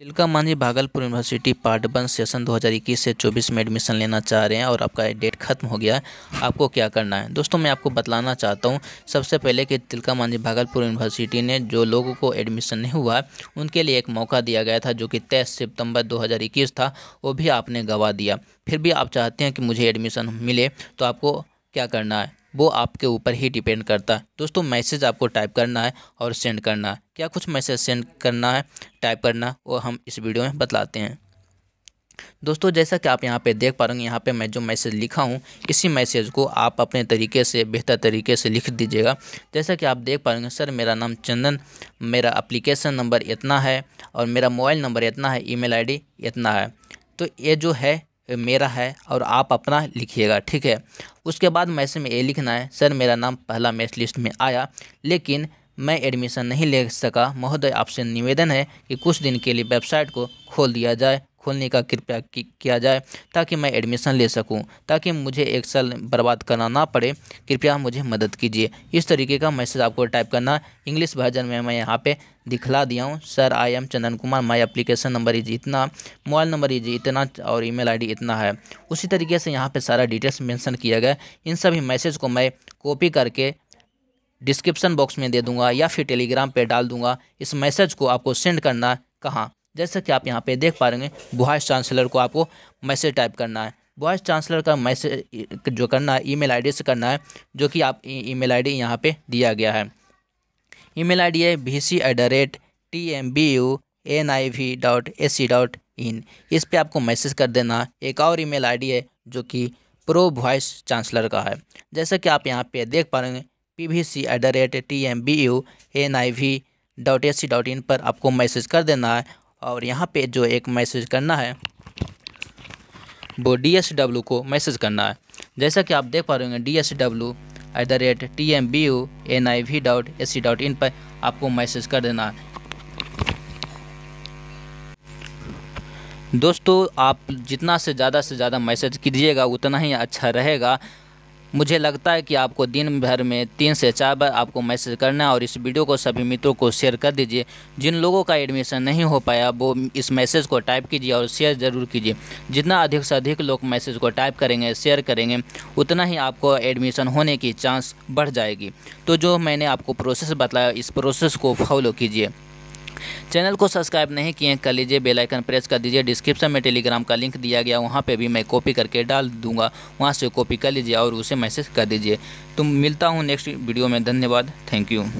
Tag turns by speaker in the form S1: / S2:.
S1: Tilka Manjhi Bhagalpur university part one session 2021 से 24 में admission लेना चाह रहे हैं और आपका डेट खत्म हो गया है आपको क्या करना है दोस्तों मैं आपको बतलाना चाहता हूं सबसे पहले कि तिलका मांझी भागलपुर यूनिवर्सिटी ने जो लोगों को एडमिशन नहीं हुआ उनके लिए एक मौका दिया गया था जो कि तेईस सितम्बर दो था वो भी आपने गवा दिया फिर भी आप चाहते हैं कि मुझे एडमिशन मिले तो आपको क्या करना है वो आपके ऊपर ही डिपेंड करता है दोस्तों मैसेज आपको टाइप करना है और सेंड करना है क्या कुछ मैसेज सेंड करना है टाइप करना वो हम इस वीडियो में बतलाते हैं दोस्तों जैसा कि आप यहाँ पे देख पा रहे यहाँ पे मैं जो मैसेज लिखा हूँ इसी मैसेज को आप अपने तरीके से बेहतर तरीके से लिख दीजिएगा जैसा कि आप देख पा रहे सर मेरा नाम चंदन मेरा अप्लीकेशन नंबर इतना है और मेरा मोबाइल नंबर इतना है ईमेल आईडी इतना है तो ये जो है मेरा है और आप अपना लिखिएगा ठीक है उसके बाद मैसेज में ये लिखना है सर मेरा नाम पहला मैच लिस्ट में आया लेकिन मैं एडमिशन नहीं ले सका महोदय आपसे निवेदन है कि कुछ दिन के लिए वेबसाइट को खोल दिया जाए खोलने का कृपया किया जाए ताकि मैं एडमिशन ले सकूं ताकि मुझे एक साल बर्बाद करना ना पड़े कृपया मुझे मदद कीजिए इस तरीके का मैसेज आपको टाइप करना इंग्लिश वर्जन में मैं यहाँ पे दिखला दिया हूँ sir I am Chandan Kumar my application number is इतना मोबाइल नंबर इज इतना और ईमेल आईडी इतना है उसी तरीके से यहाँ पर सारा डिटेल्स मैंसन किया गया इन सभी मैसेज को मैं कॉपी करके डिस्क्रिप्सन बॉक्स में दे दूँगा या फिर टेलीग्राम पर डाल दूँगा इस मैसेज को आपको सेंड करना कहाँ जैसा कि आप यहाँ पे देख पा रहे हैं वाइस चांसलर को आपको मैसेज टाइप करना है वाइस चांसलर का मैसेज जो करना है ईमेल आईडी से करना है जो कि आप ईमेल आईडी यहाँ पर दिया गया है ईमेल आईडी है B C at the rate T M B U N I V dot A C dot in इस पर आपको मैसेज कर देना एक और ई मेल है जो कि प्रो वाइस चांसलर का है जैसा कि आप यहाँ पे देख पा रहे हैं P V C at the rate T M B U N I V dot A C dot in पर आपको मैसेज कर देना है और यहाँ पे जो एक मैसेज करना है वो डी एस डब्ल्यू को मैसेज करना है जैसा कि आप देख पा रहे होंगे D S W at the rate T M B U N I V dot A C dot in पर आपको मैसेज कर देना है दोस्तों आप जितना से ज़्यादा से ज़्यादा मैसेज कीजिएगा उतना ही अच्छा रहेगा मुझे लगता है कि आपको दिन भर में तीन से चार बार आपको मैसेज करना है और इस वीडियो को सभी मित्रों को शेयर कर दीजिए जिन लोगों का एडमिशन नहीं हो पाया वो इस मैसेज को टाइप कीजिए और शेयर ज़रूर कीजिए जितना अधिक से अधिक लोग मैसेज को टाइप करेंगे शेयर करेंगे उतना ही आपको एडमिशन होने की चांस बढ़ जाएगी तो जो मैंने आपको प्रोसेस बताया इस प्रोसेस को फॉलो कीजिए चैनल को सब्सक्राइब नहीं किए कर लीजिए बेलाइकन प्रेस कर दीजिए डिस्क्रिप्शन में टेलीग्राम का लिंक दिया गया वहाँ पर भी मैं कॉपी करके डाल दूँगा वहाँ से कॉपी कर लीजिए और उसे मैसेज कर दीजिए तो मिलता हूँ नेक्स्ट वीडियो में धन्यवाद थैंक यू